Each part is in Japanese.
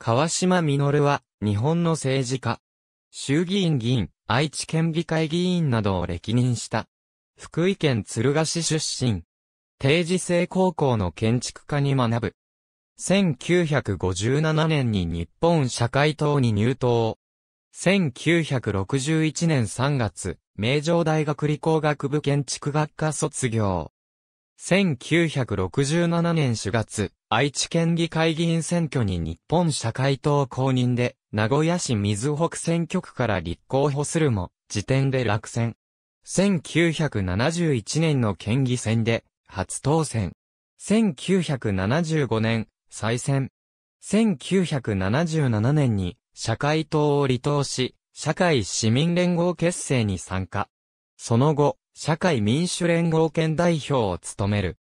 川島実は、日本の政治家。衆議院議員、愛知県議会議員などを歴任した。福井県鶴ヶ市出身。定時制高校の建築家に学ぶ。1957年に日本社会党に入党。1961年3月、名城大学理工学部建築学科卒業。1967年4月、愛知県議会議員選挙に日本社会党公認で、名古屋市水北選挙区から立候補するも、時点で落選。1971年の県議選で、初当選。1975年、再選。1977年に、社会党を離党し、社会市民連合結成に参加。その後、社会民主連合県代表を務める。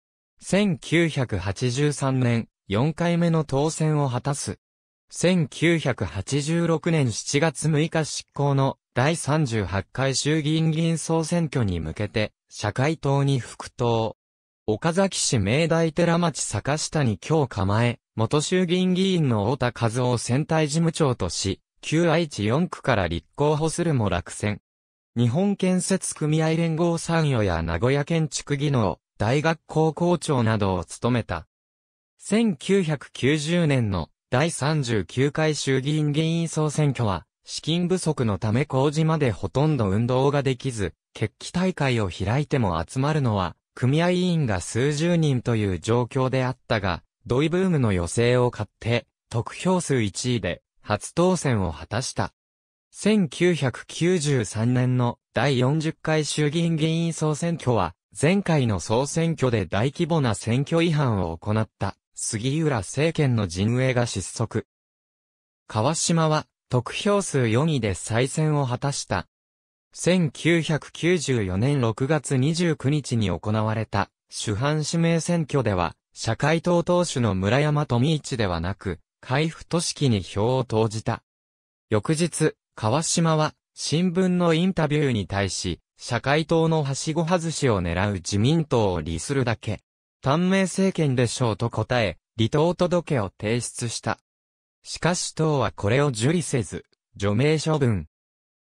1983年、4回目の当選を果たす。1986年7月6日執行の第38回衆議院議員総選挙に向けて、社会党に復党。岡崎市明大寺町坂下に今日構え、元衆議院議員の太田和夫選対事務長とし、旧愛知4区から立候補するも落選。日本建設組合連合参業や名古屋建築技能、大学校校長などを務めた。1990年の第39回衆議院議員総選挙は、資金不足のため工事までほとんど運動ができず、決起大会を開いても集まるのは、組合委員が数十人という状況であったが、土井ブームの余勢を買って、得票数1位で、初当選を果たした。1993年の第40回衆議院議員総選挙は、前回の総選挙で大規模な選挙違反を行った杉浦政権の陣営が失速。川島は得票数4位で再選を果たした。1994年6月29日に行われた主犯指名選挙では、社会党党首の村山富一ではなく、海部都市に票を投じた。翌日、川島は、新聞のインタビューに対し、社会党のはしご外しを狙う自民党を利するだけ。短命政権でしょうと答え、離党届を提出した。しかし党はこれを受理せず、除名処分。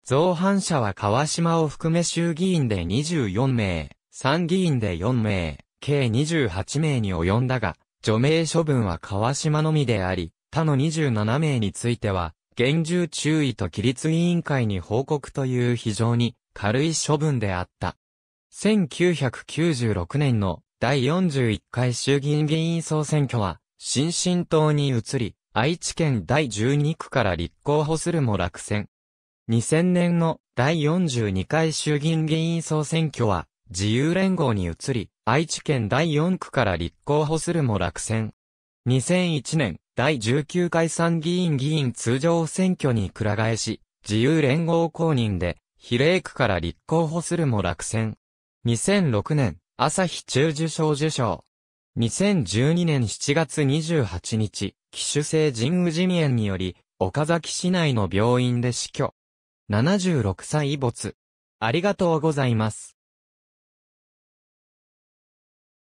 造反者は川島を含め衆議院で24名、参議院で4名、計28名に及んだが、除名処分は川島のみであり、他の27名については、厳重注意と規律委員会に報告という非常に軽い処分であった。1996年の第41回衆議院議員総選挙は、新進党に移り、愛知県第12区から立候補するも落選。2000年の第42回衆議院議員総選挙は、自由連合に移り、愛知県第4区から立候補するも落選。2001年、第19回参議院議員通常選挙にく返替えし、自由連合公認で、比例区から立候補するも落選。2006年、朝日中受賞受賞。2012年7月28日、機種性人右腎炎により、岡崎市内の病院で死去。76歳没。ありがとうございます。